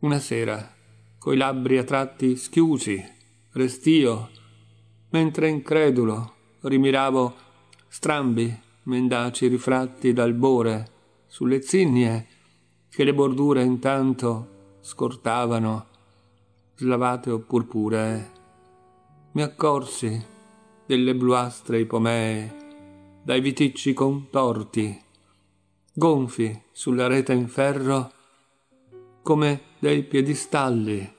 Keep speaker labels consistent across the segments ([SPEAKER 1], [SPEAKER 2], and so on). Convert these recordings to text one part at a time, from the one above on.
[SPEAKER 1] Una sera, coi labbri a tratti schiusi, restio, mentre incredulo rimiravo strambi mendaci rifratti d'albore sulle zinnie che le bordure intanto scortavano, slavate o purpuree. Mi accorsi delle bluastre ipomee, dai viticci contorti, gonfi sulla rete in ferro, come dei piedistalli,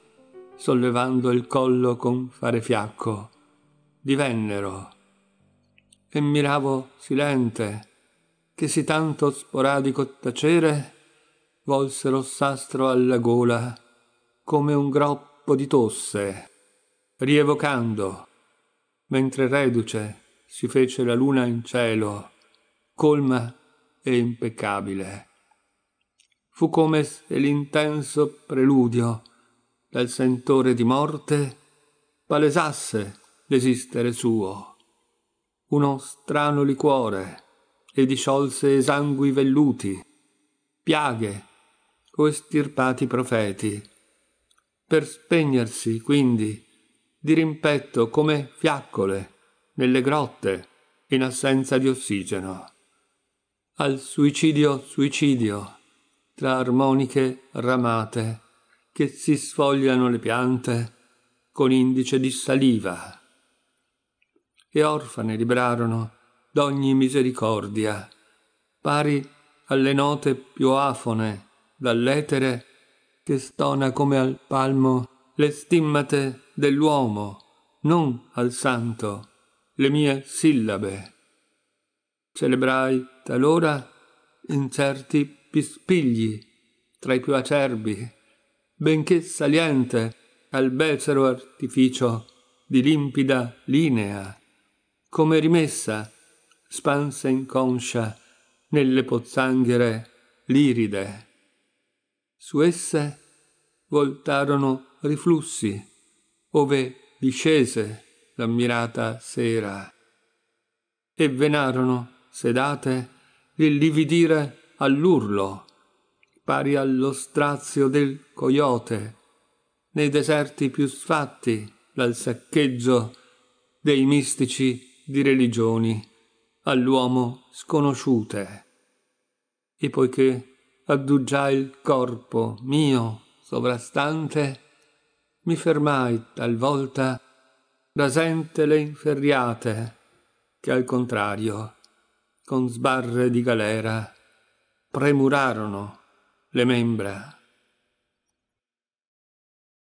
[SPEAKER 1] sollevando il collo con fare fiacco, divennero. E miravo silente, che si tanto sporadico tacere, volsero sastro alla gola, come un groppo di tosse, rievocando, mentre reduce si fece la luna in cielo, colma e impeccabile fu come se l'intenso preludio del sentore di morte palesasse l'esistere suo. Uno strano liquore e disciolse esangui velluti, piaghe o estirpati profeti, per spegnersi quindi di rimpetto come fiaccole nelle grotte in assenza di ossigeno. Al suicidio suicidio tra armoniche ramate che si sfogliano le piante con indice di saliva. E orfane librarono d'ogni misericordia, pari alle note più afone dall'etere che stona come al palmo le stimmate dell'uomo, non al santo, le mie sillabe. Celebrai talora in certi pispigli tra i più acerbi, benché saliente al becero artificio di limpida linea, come rimessa, spansa inconscia nelle pozzanghere liride. Su esse voltarono riflussi, ove discese l'ammirata sera, e venarono sedate il lividire all'urlo, pari allo strazio del coyote, nei deserti più sfatti dal saccheggio dei mistici di religioni all'uomo sconosciute. E poiché addugiai il corpo mio sovrastante, mi fermai talvolta rasente le inferriate che al contrario con sbarre di galera premurarono le membra